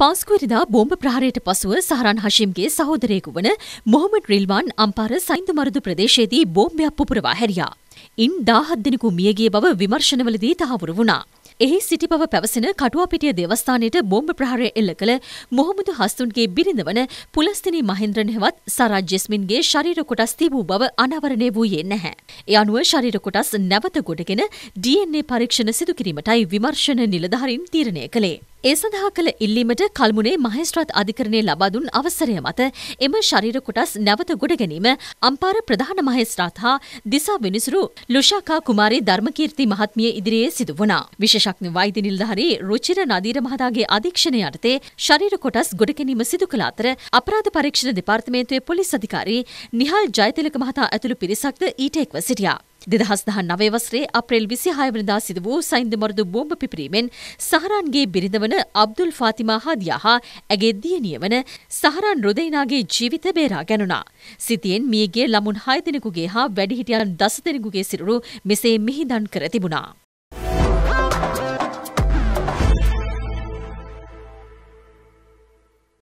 පස්කුවරිදා බෝම්භ ප්‍රහාරයට පසුව සහරන් හශිම්ගේ සහෝදරයෙකු වන මොහමට රිල්වාන් අම්පාර සයින්දු මරුදු ප්‍රදේශයේදී බෝම්භයක් පුපුරවා හැරියා. ඉන් දාහත් දෙනෙකු මියගේ බව විමර්ශනවලදී තහවුරු වුණා. එහි සිටි බව පැවසෙන කටුවාපිටිය දෙවස්ථානයට බෝම්භ ප්‍රහාරය එල්ල කළ මොහමුදු හස්තුන්ගේ බිරිඳවන පුලස්තිනී මහින්ද්‍රන් හෙවත් සරාජ් ජෙස්මින්ගේ ශරීර කොටස් තිබූ බව අනාවරණය වූයේ නැහැ. ඒ අනුව ශරීර කොටස් නැවත ගොඩගෙන DNA පරීක්ෂණ සිදු කිරීමටයි විමර්ශන නිලධාරීන් තීරණය කළේ. ඒ සඳහා කළ ඉල්ලීමට කල්මුණේ මහේස්ත්‍රාත් අධිකරණය ලබා දුන් අවසරය මත එම ශරීර කොටස් නැවත ගොඩ ගැනීම අම්පාර ප්‍රධාන මහේස්ත්‍රාත් හා දිසා විනිසුරු ලුෂාකා කුමාරී ධර්මකීර්ති මහත්මිය ඉදිරියේ සිදු වුණා. විශේෂඥ වෛද්‍ය නිලධාරී රුචිර නදීර මහතාගේ අධීක්ෂණය යටතේ ශරීර කොටස් ගොඩ ගැනීම සිදු කළ අතර අපරාධ පරීක්ෂණ දෙපාර්තමේන්තුවේ පොලිස් අධිකාරී නිහල් ජයතිලක මහතා ඇතුළු පිරිසක්ද ඊට එක්ව සිටියා. දෙදහස්දහ නවවස්රේ අප්‍රේල් විසි හයවනදා සිද වූ සයින්ද මරදු බෝම්භ පිපරීමෙන් සහරන්ගේ බිරිඳවන අබ්දුල් ෆාතිමා හාදියා හා ඇගේ දියනිය වන සහරන් රොදයිනාගේ ජීවිත බේරා ගැනුණා. සිතියෙන් මියගේ ළමුන් හයදිනෙකුගේ හා වැඩිහිටියන් දසදෙනෙකුගේ සිරුරු මෙසේ මිහිදන් කර තිබුණා.